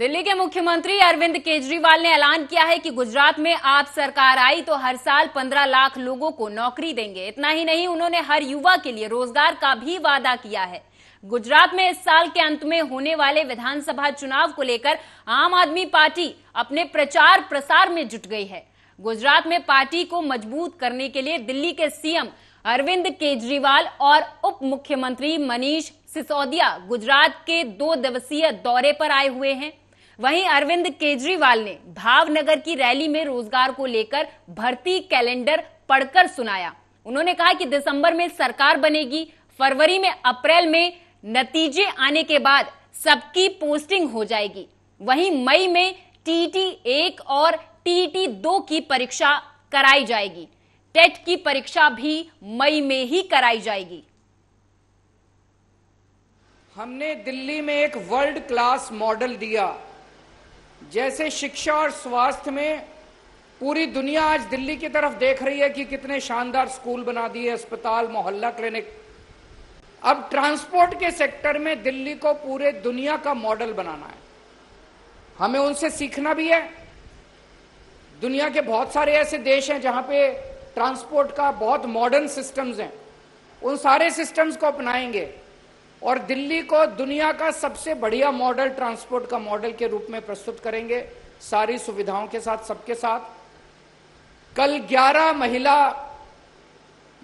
दिल्ली के मुख्यमंत्री अरविंद केजरीवाल ने ऐलान किया है कि गुजरात में आप सरकार आई तो हर साल 15 लाख लोगों को नौकरी देंगे इतना ही नहीं उन्होंने हर युवा के लिए रोजगार का भी वादा किया है गुजरात में इस साल के अंत में होने वाले विधानसभा चुनाव को लेकर आम आदमी पार्टी अपने प्रचार प्रसार में जुट गई है गुजरात में पार्टी को मजबूत करने के लिए दिल्ली के सीएम अरविंद केजरीवाल और उप मुख्यमंत्री मनीष सिसोदिया गुजरात के दो दिवसीय दौरे पर आए हुए हैं वहीं अरविंद केजरीवाल ने भावनगर की रैली में रोजगार को लेकर भर्ती कैलेंडर पढ़कर सुनाया उन्होंने कहा कि दिसंबर में सरकार बनेगी फरवरी में अप्रैल में नतीजे आने के बाद सबकी पोस्टिंग हो जाएगी वहीं मई में टीटी एक और टीटी दो की परीक्षा कराई जाएगी टेट की परीक्षा भी मई में ही कराई जाएगी हमने दिल्ली में एक वर्ल्ड क्लास मॉडल दिया जैसे शिक्षा और स्वास्थ्य में पूरी दुनिया आज दिल्ली की तरफ देख रही है कि कितने शानदार स्कूल बना दिए अस्पताल मोहल्ला क्लिनिक अब ट्रांसपोर्ट के सेक्टर में दिल्ली को पूरे दुनिया का मॉडल बनाना है हमें उनसे सीखना भी है दुनिया के बहुत सारे ऐसे देश हैं जहां पे ट्रांसपोर्ट का बहुत मॉडर्न सिस्टम्स हैं उन सारे सिस्टम्स को अपनाएंगे और दिल्ली को दुनिया का सबसे बढ़िया मॉडल ट्रांसपोर्ट का मॉडल के रूप में प्रस्तुत करेंगे सारी सुविधाओं के साथ सबके साथ कल 11 महिला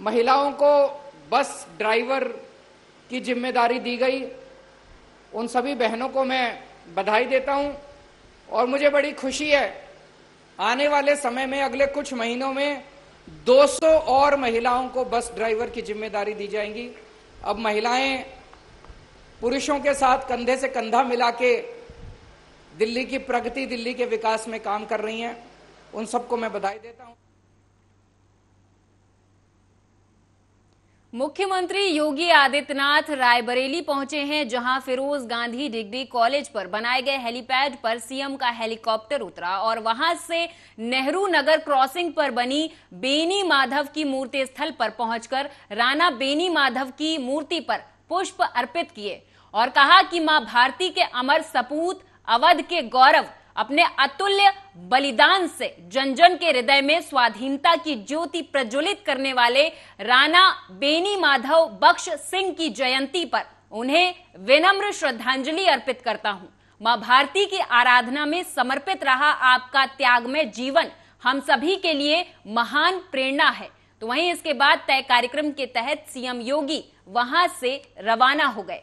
महिलाओं को बस ड्राइवर की जिम्मेदारी दी गई उन सभी बहनों को मैं बधाई देता हूं और मुझे बड़ी खुशी है आने वाले समय में अगले कुछ महीनों में 200 और महिलाओं को बस ड्राइवर की जिम्मेदारी दी जाएंगी अब महिलाएं पुरुषों के साथ कंधे से कंधा मिला के दिल्ली की प्रगति दिल्ली के विकास में काम कर रही हैं उन सबको मैं बधाई देता हूं मुख्यमंत्री योगी आदित्यनाथ रायबरेली पहुंचे हैं जहां फिरोज गांधी डिग्री कॉलेज पर बनाए गए हेलीपैड पर सीएम का हेलीकॉप्टर उतरा और वहां से नेहरू नगर क्रॉसिंग पर बनी बेनी माधव की मूर्ति स्थल पर पहुंचकर राणा बेनी माधव की मूर्ति पर पुष्प अर्पित किए और कहा कि मां भारती के अमर सपूत अवध के गौरव अपने अतुल्य बलिदान से जन जन के हृदय में स्वाधीनता की ज्योति प्रज्वलित करने वाले राणा बेनी माधव बख्श सिंह की जयंती पर उन्हें विनम्र श्रद्धांजलि अर्पित करता हूं मां भारती की आराधना में समर्पित रहा आपका त्यागमय जीवन हम सभी के लिए महान प्रेरणा है तो वहीं इसके बाद तय कार्यक्रम के तहत सीएम योगी वहां से रवाना हो गए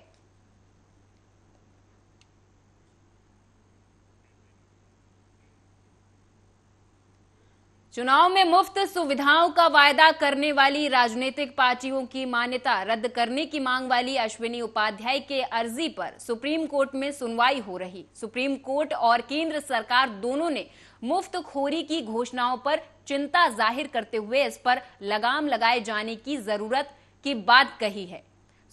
चुनाव में मुफ्त सुविधाओं का वायदा करने वाली राजनीतिक पार्टियों की मान्यता रद्द करने की मांग वाली अश्विनी उपाध्याय के अर्जी पर सुप्रीम कोर्ट में सुनवाई हो रही सुप्रीम कोर्ट और केंद्र सरकार दोनों ने मुफ्त खोरी की घोषणाओं पर चिंता जाहिर करते हुए इस पर लगाम लगाए जाने की जरूरत की बात कही है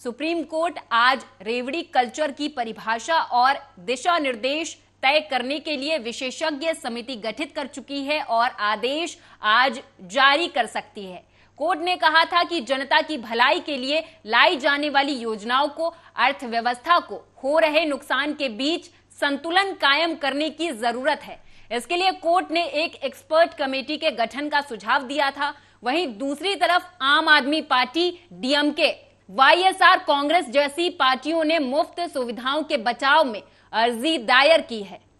सुप्रीम कोर्ट आज रेवड़ी कल्चर की परिभाषा और दिशा निर्देश तय करने के लिए विशेषज्ञ समिति गठित कर चुकी है और आदेश आज जारी कर सकती है कोर्ट ने कहा था कि जनता की भलाई के लिए लाई जाने वाली योजनाओं को अर्थव्यवस्था को हो रहे नुकसान के बीच संतुलन कायम करने की जरूरत है इसके लिए कोर्ट ने एक एक्सपर्ट कमेटी के गठन का सुझाव दिया था वहीं दूसरी तरफ आम आदमी पार्टी डीएमके वाईएसआर कांग्रेस जैसी पार्टियों ने मुफ्त सुविधाओं के बचाव में अर्जी दायर की है